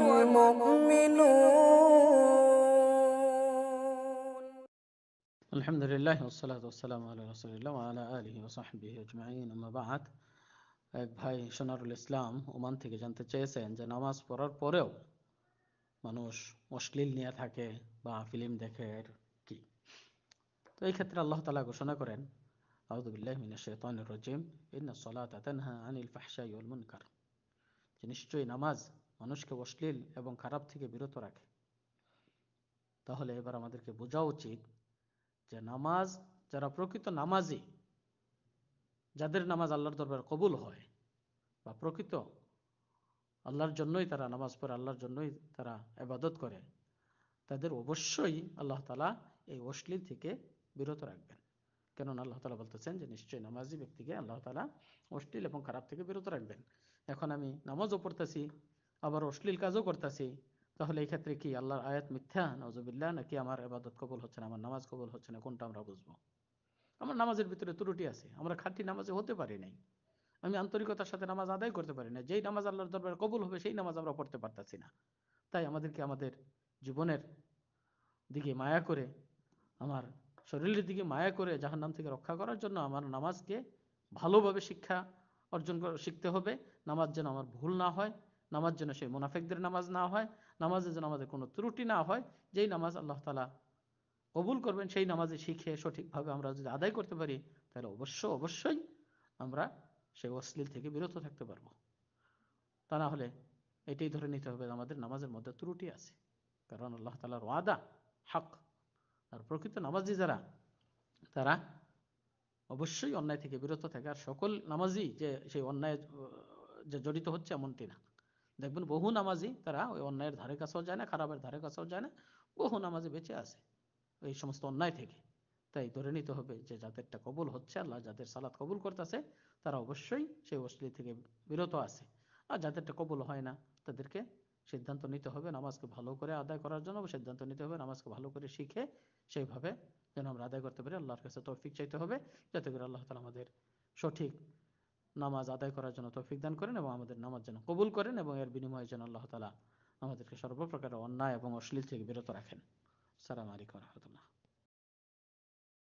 والمؤمنون الحمد لله والصلاة والسلام على رسول الله وعلى آله وصحبه أجمعين أما بعد এক ভাই সোনারুল ইসলাম ওমান থেকে জানতে চেয়েছেন যে নামাজ পড়ার পরেও মানুষ অশ্লীল নিয়ে থাকে বা ফিল্ম দেখে কি তো এই ক্ষেত্রে আল্লাহ তালা ঘোষণা করেন আউদু বিল্লাহ মিনা শেতানির রজিম ইন্না সলাত আতানহা আনিল ফাহশাই ওয়াল মুনকার নিশ্চয়ই নামাজ মানুষকে অশ্লীল এবং খারাপ থেকে বিরত রাখে তাহলে এবার আমাদেরকে বোঝা উচিত যে নামাজ যারা প্রকৃত নামাজি যাদের নামাজ আল্লাহর দরবার কবুল হয় বা প্রকৃত আল্লাহর জন্যই তারা নামাজ পড়ে আল্লাহর জন্যই তারা এবাদত করে তাদের অবশ্যই আল্লাহ তালা এই অশ্লীল থেকে বিরত রাখবেন কেননা আল্লাহ তালা বলতেছেন যে নিশ্চয়ই নামাজি ব্যক্তিকে আল্লাহ তালা অশ্লীল এবং খারাপ থেকে বিরত রাখবেন এখন আমি নামাজও পড়তেছি আবার অশ্লীল কাজও করতেছি তাহলে এই ক্ষেত্রে কি আল্লাহর আয়াত মিথ্যা নজবিল্লা নাকি আমার এবাদত কবল হচ্ছে না আমার নামাজ কবল হচ্ছে না কোনটা আমরা বুঝবো আমার নামাজের ভিতরে ত্রুটি আছে আমরা খাঁটি নামাজে হতে পারি নাই আমি আন্তরিকতার সাথে নামাজ আদায় করতে পারি না যেই নামাজ আল্লাহর দরবারে কবুল হবে সেই নামাজ আমরা পড়তে পারতাছি না তাই আমাদেরকে আমাদের জীবনের দিকে মায়া করে আমার শরীরের দিকে মায়া করে জাহান্নাম থেকে রক্ষা করার জন্য আমার নামাজকে ভালোভাবে শিক্ষা অর্জন শিখতে হবে নামাজ যেন আমার ভুল না হয় নামাজ যেন সেই মোনাফেকদের নামাজ না হয় নামাজে যেন আমাদের কোনো ত্রুটি না হয় যেই নামাজ আল্লাহ তালা কবুল করবেন সেই নামাজে শিখে সঠিকভাবে আমরা যদি আদায় করতে পারি তাহলে অবশ্য অবশ্যই আমরা সেই অশ্লীল থেকে বিরত থাকতে পারবো তা না হলে এটাই ধরে নিতে হবে আমাদের নামাজের মধ্যে ত্রুটি আছে কারণ আল্লাহ তালার ওয়াদা হক আর প্রকৃত নামাজি যারা তারা অবশ্যই অন্যায় থেকে বিরত থাকে আর সকল নামাজি যে সেই অন্যায় যে জড়িত হচ্ছে এমনটি না দেখবেন বহু নামাজি তারা ওই অন্যায়ের ধারে কাছেও যায় না খারাপের ধারে কাছেও যায় না বহু নামাজি বেঁচে আছে এই সমস্ত অন্যায় থেকে তাই ধরে নিতে হবে যে যাদেরটা কবুল হচ্ছে আল্লাহ যাদের সালাদ কবুল করতেছে তারা অবশ্যই সেই অশ্লীল থেকে বিরত আছে আর যাদেরটা কবুল হয় না তাদেরকে সিদ্ধান্ত নিতে হবে নামাজকে ভালো করে আদায় করার জন্য সিদ্ধান্ত নিতে হবে নামাজকে ভালো করে শিখে সেইভাবে যেন আমরা আদায় করতে পারি আল্লাহর কাছে তৌফিক চাইতে হবে যাতে করে আল্লাহ তালা আমাদের সঠিক নামাজ আদায় করার জন্য তৌফিক দান করেন এবং আমাদের নামাজ যেন কবুল করেন এবং এর বিনিময়ে যেন আল্লাহ তালা আমাদেরকে সর্বপ্রকার অন্যায় এবং অশ্লীল থেকে বিরত রাখেন সালাম আলাইকুম রহমতুল্লাহ